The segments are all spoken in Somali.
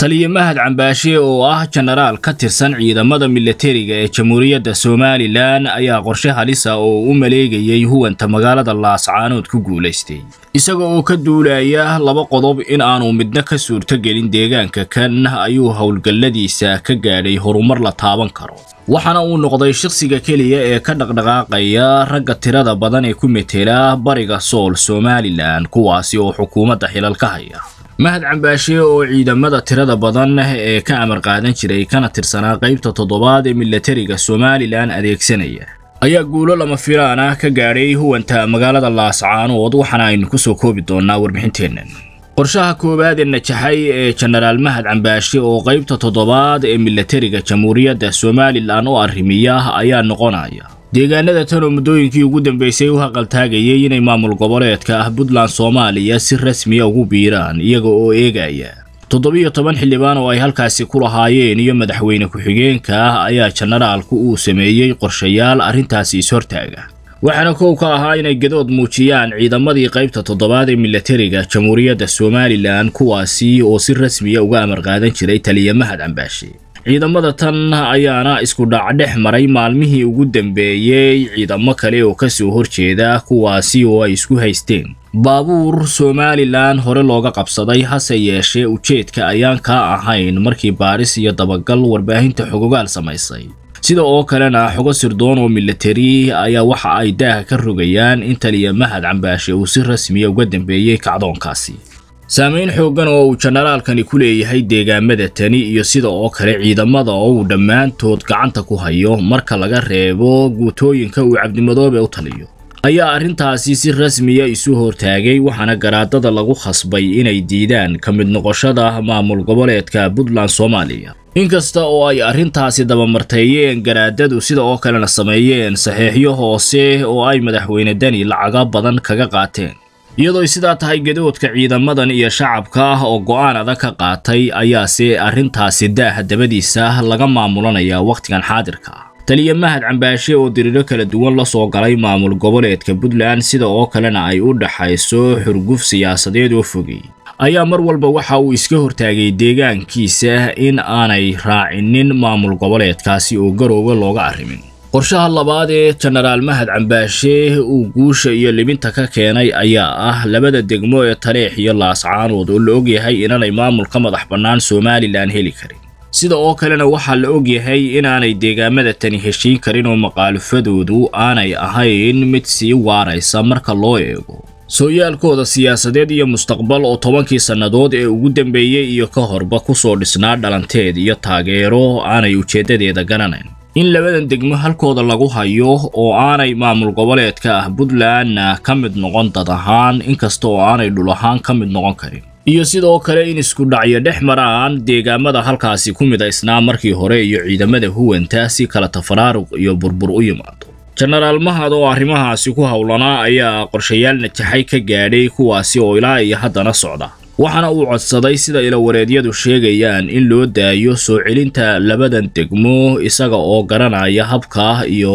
taliyo mahad cambaashe oo ah jenaraal ka tirsan ciidamada milatariga ee jamhuuriyadda somalilan ayaa qorshe halisa ah oo u maleegayay huwanta magaalada laascaanood ku guulaystay isaga oo ka duulaya laba qodob in aanu midna ka suurtogelin deegaanka kan ayuu howlgalladiisa ka gaadhay horumar la taaban karo waxaana uu noqday shakhsiga keliya ee ka dhaqdhaqaaqaya ragga tirada badan ee ku metela bariga sool somalilan kuwaasi oo xukuumadda xilal ka haya mahad cambaashe oo ciidamada tirada badan ee ka amar qaadan jiray kana tirsanaa qaybta toddobaad ee milatariga somalilan adeegsanaya ayaa guulo lama filaan ah ka gaadhay huwanta magaalada laascaanood waxaana aynu ku soo koobi doonnaa warbixinteennan qorshaha koowaad ee najaxay ee jenaraal mahad cambaashe oo qaybta toddobaad ee milatariga jamhuuriyadda somalilan u arrimiya ayaa noqonaya deegaanada tan oo muddooyinkii ugu dambeysay u haqaltaagayay inay maamul goboleedka ah puntland soomaaliya si rasmiya ah ugu biiraan iyaga oo eegaya toddobiyo toban xildhibaan oo ay halkaasi ku lahaayeen iyo madaxweyne ku-xigeenka ah ayaa jenaraalku uu sameeyey qorshayaal arrintaasi is-hortaaga waxaana kow ka ahaa inay gadood muujiyaan ciidamadii qaybta toddobaad ee milatariga jamhuuriyadda somalilan kuwaasi oo si rasmiya ah uga amar qaadan jiray taliya mahad cambaashe ciidamada tan ayaana isku dhac dhex maray maalmihii ugu dambeeyey ciidamo kale oo ka soo horjeeda kuwaasi oo ay isku haysteen baabuur somalilan hore looga qabsaday hase yeeshee ujeedka ayaan kaa ahayn markii baaris iyo dabagal warbaahinta xogogaal samaysay sida oo kalena xogo sirdoon oo milatari ayaa waxa ay daaha ka rogayaan in taliya mahad cambaashe uu si rasmiya uga dambeeyey kacdoonkaasi saamayn xooggan oo uu jenaraalkani ku leeyahay deegaamada tani iyo sida oo kale ciidamada oo uu dhammaantood gacanta ku hayo marka laga reebo guutooyinka uu cabdimadoobe u taliyo ayaa arrintaasi si rasmiya ah isu hortaagay waxaana garaadada lagu khasbay inay diidaan ka mid noqoshada maamul goboleedka puntland soomaaliya inkasta oo ay arrintaasi dabamarteeyeen garaadadu sida oo kalena sameeyeen saxeexyo hoose oo ay madaxweyne deni lacaga badan kaga qaateen iyadoo sidaa tahay gadoodka ciidamadan iyo shacabka ah oo go'aan adag ka qaatay ayaase arrintaasi daaha dabadiisa laga maamulanayaa wakhtigan xaadirka ah taliya mahad cambaashe oo diriiro kala duwan la soo galay maamul goboleedka puntland sida oo kalena ay u dhaxayso xurguf siyaasadeed oo fogey ayaa mar walba waxa uu iska hortaagay deegaankiisa in aanay raacinin maamul goboleedkaasi oo garoowe looga arrimin qorshaha labaad ee jenaraal mahad cambaashe uu guusha iyo libinta ka keenay ayaa ah labada degmo ee tareex iyo laascaanood oo la ogyahay inaanay maamulka madax bannaan somalilan heli karin sida oo kalena waxaa la og yahay inaanay deegaamada tani heshiin karin oo maqaalufadoodu aanay ahayn mid sii waaraysa marka loo eego sooyaalkooda siyaasadeed iyo mustaqbal oo tobankii sannadood ee ugu dambeeyey iyo ka horba ku soo dhisnaa dhalanteed iyo taageero aanay ujeeddadeeda garanayn in labadan degmo halkooda lagu hayo oo aanay maamul goboleedka ah puntlandna ka mid noqon dad ahaan inkasta oo aanay dhul ahaan ka mid noqon karin iyo sidoo kale in isku dhacyo dhex maraan deegaamada halkaasi ku midaysnaa markii hore iyo ciidamada huwanta si kala tafaraaruq iyo burbur u yimaado jenaraal mahad oo arrimahaasi ku howlanaa ayaa qorshayaal najaxay ka gaadhay kuwaasi oo ilaa iyo haddana socda waxaana uu codsaday sida ila wareedyadu sheegayaan in loo daayo soo celinta labadan degmo isaga oo garanaya habka iyo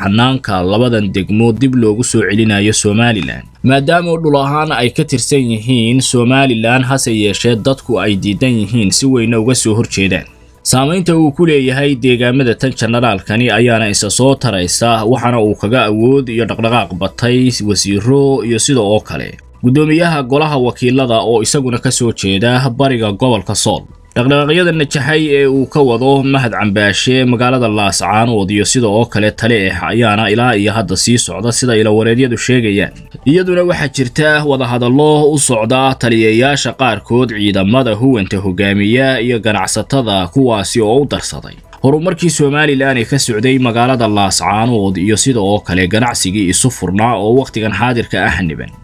hanaanka labadan degmo dib loogu soo celinayo somalilan maadaama dhul ahaan ay ka tirsan yihiin somalilan hase yeeshee dadku ay diidan yihiin si weyna uga soo horjeedaan saamaynta uu ku leeyahay deegaamada tan jenaraalkani ayaana isa soo taraysa waxaana uu kaga awood iyo dhaqdhaqaaq batay wasiiro iyo sida oo kale gudoomiyaha golaha wakiilada oo isaguna ka soo jeeda bariga gobolka sool dhaqdhaqaaqyada najaxay ee uu ka wado mahad cambaashe magaalada laascaan iyo sida oo kale tali ah eh ayaana ilaa iyo hadda sii socda sida wareedyadu sheegayaan iyaduna waxaa jirta wadahadallo u socda taliyayaasha qaarkood ciidamada huwanta hogaamiya iyo ganacsatada kuwaasi oo u darsaday horumarkii somalilan ee ka socday magaalada laascaanood iyo sida oo kale ganacsigii isu furnaa oo wakhtigan xaadirka ah niban